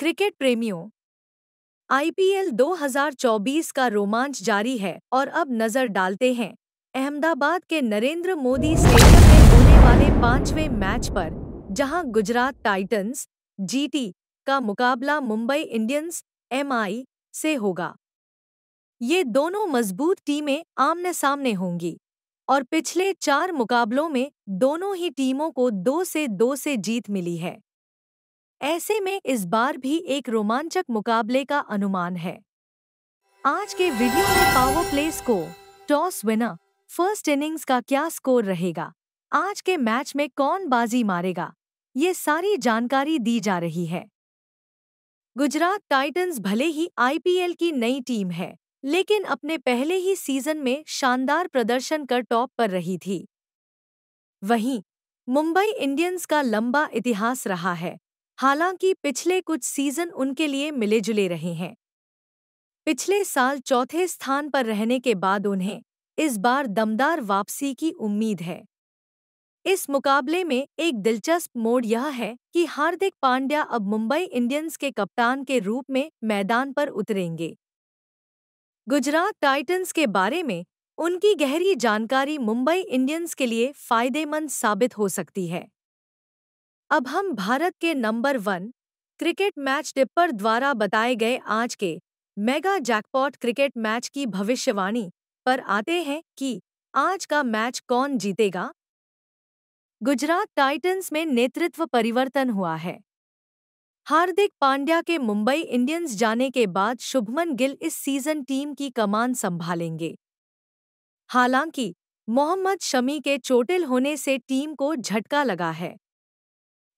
cricket प्रेमियों IPL 2024 का रोमांच जारी है और अब नजर डालते हैं अहमदाबाद के नरेंद्र मोदी स्टेडियम में होने वाले पांचवें मैच पर जहां गुजरात टाइटंस जीटी का मुकाबला मुंबई इंडियंस एमआई से होगा ये दोनों मजबूत टीमें आमने सामने होंगी और पिछले चार मुकाबलों में दोनों ही टीमों को दो से दो से जीत मिली है ऐसे में इस बार भी एक रोमांचक मुकाबले का अनुमान है आज के वीडियो में power play score toss winner first innings का क्या स्कोर रहेगा आज के मैच में कौन बाजी मारेगा ये सारी जानकारी दी जा रही है गुजरात टाइटंस भले ही आईपीएल की नई टीम है लेकिन अपने पहले ही सीजन में शानदार प्रदर्शन कर टॉप पर रही थी वहीं मुंबई इंडियंस का लंबा इतिहास रहा है हालांकि पिछले कुछ सीजन उनके लिए मिले जुले रहे हैं पिछले साल चौथे स्थान पर रहने के बाद उन्हें इस बार दमदार वापसी की उम्मीद है इस मुकाबले में एक दिलचस्प मोड़ यह है कि हार्दिक पांड्या अब मुंबई इंडियंस के कप्तान के रूप में मैदान पर उतरेंगे गुजरात टाइटंस के बारे में उनकी गहरी जानकारी मुंबई इंडियंस के लिए फायदेमंद साबित हो सकती है अब हम भारत के number one cricket match tipper द्वारा बताए गए आज के मेगा जैकपॉट क्रिकेट मैच की भविष्यवाणी पर आते हैं कि आज का मैच कौन जीतेगा गुजरात टाइटंस में नेतृत्व परिवर्तन हुआ है हार्दिक पांड्या के मुंबई इंडियंस जाने के बाद शुभमन गिल इस सीजन टीम की कमान संभालेंगे हालांकि मोहम्मद शमी के चोटिल होने से टीम को झटका लगा है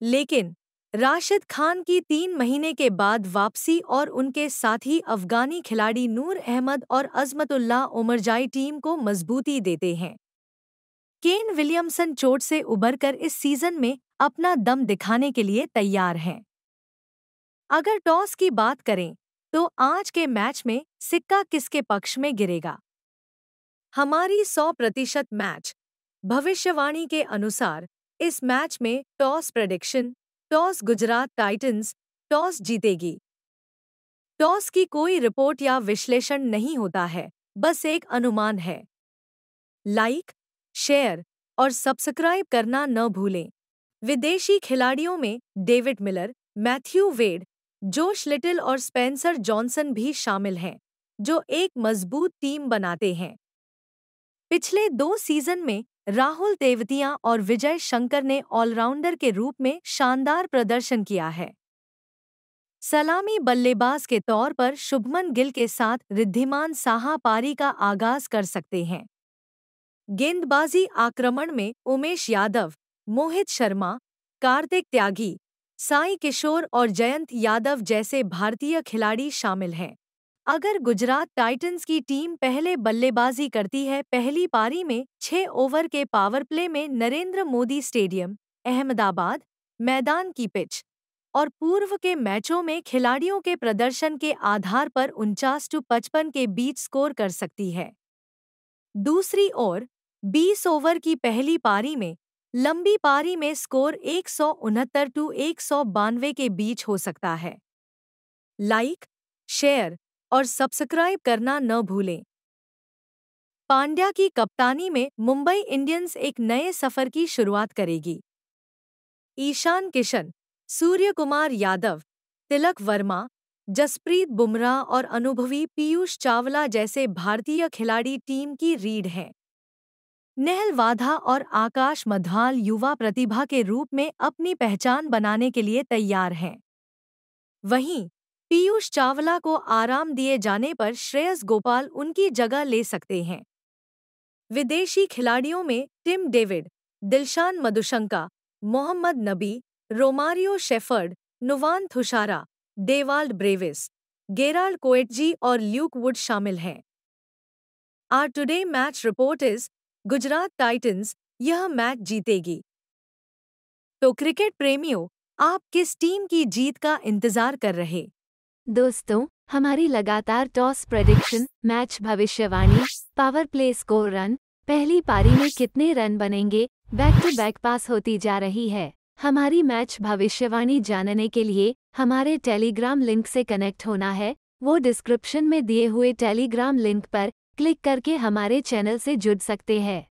लेकिन राशिद खान की तीन महीने के बाद वापसी और उनके साथी अफगानी खिलाड़ी नूर अहमद और अजमतुल्ला उमरजाई टीम को मजबूती देते हैं केन विलियमसन चोट से उबरकर इस सीजन में अपना दम दिखाने के लिए तैयार हैं अगर टॉस की बात करें तो आज के मैच में सिक्का किसके पक्ष में गिरेगा हमारी 100 प्रतिशत मैच भविष्यवाणी के अनुसार इस मैच में toss prediction toss Gujarat Titans toss जीतेगी टॉस की कोई रिपोर्ट या विश्लेषण नहीं होता है बस एक अनुमान है लाइक शेयर और सब्सक्राइब करना न भूलें विदेशी खिलाड़ियों में David Miller Matthew Wade Josh Little और स्पेंसर जॉनसन भी शामिल हैं जो एक मजबूत टीम बनाते हैं पिछले दो सीजन में राहुल देवतिया और विजय शंकर ने ऑलराउंडर के रूप में शानदार प्रदर्शन किया है सलामी बल्लेबाज के तौर पर शुभमन गिल के साथ रिद्धिमान साहा पारी का आगाज कर सकते हैं गेंदबाजी आक्रमण में उमेश यादव मोहित शर्मा कार्तिक त्यागी साई किशोर और जयंत यादव जैसे भारतीय खिलाड़ी शामिल हैं अगर गुजरात टाइटंस की टीम पहले बल्लेबाजी करती है पहली पारी में छह ओवर के पावर प्ले में नरेंद्र मोदी स्टेडियम अहमदाबाद मैदान की पिच और पूर्व के मैचों में खिलाड़ियों के प्रदर्शन के आधार पर उनचास टू पचपन के बीच स्कोर कर सकती है दूसरी ओर 20 ओवर की पहली पारी में लंबी पारी में स्कोर एक सौ टू एक के बीच हो सकता है लाइक शेयर और सब्सक्राइब करना न भूलें पांड्या की कप्तानी में मुंबई इंडियंस एक नए सफर की शुरुआत करेगी ईशान किशन सूर्य कुमार यादव तिलक वर्मा जसप्रीत बुमराह और अनुभवी पीयूष चावला जैसे भारतीय खिलाड़ी टीम की रीढ़ हैं नेहल वाधा और आकाश मधवाल युवा प्रतिभा के रूप में अपनी पहचान बनाने के लिए तैयार हैं वहीं पीयूष चावला को आराम दिए जाने पर श्रेयस गोपाल उनकी जगह ले सकते हैं विदेशी खिलाड़ियों में Tim David Dilshan Madushanka Mohammad Nabi Romario Shepherd Nuwan Thushara Dewald Brevis Gerald Coetzee और ल्यूक वुड शामिल हैं are today match report is Gujarat Titans यह मैच जीतेगी तो क्रिकेट प्रेमियों आप किस टीम की जीत का इंतजार कर रहे दोस्तों हमारी लगातार टॉस प्रडिक्शन मैच भविष्यवाणी पावर प्ले स्कोर रन पहली पारी में कितने रन बनेंगे बैक टू बैक पास होती जा रही है हमारी मैच भविष्यवाणी जानने के लिए हमारे टेलीग्राम लिंक से कनेक्ट होना है वो डिस्क्रिप्शन में दिए हुए टेलीग्राम लिंक पर क्लिक करके हमारे चैनल से जुड़ सकते हैं